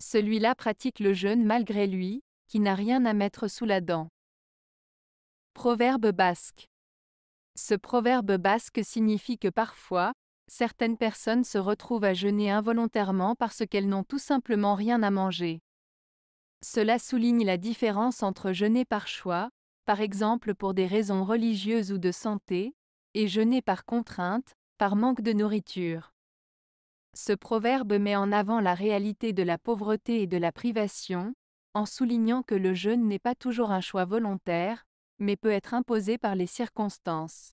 Celui-là pratique le jeûne malgré lui, qui n'a rien à mettre sous la dent. Proverbe basque. Ce proverbe basque signifie que parfois, certaines personnes se retrouvent à jeûner involontairement parce qu'elles n'ont tout simplement rien à manger. Cela souligne la différence entre jeûner par choix, par exemple pour des raisons religieuses ou de santé, et jeûner par contrainte, par manque de nourriture. Ce proverbe met en avant la réalité de la pauvreté et de la privation, en soulignant que le jeûne n'est pas toujours un choix volontaire, mais peut être imposé par les circonstances.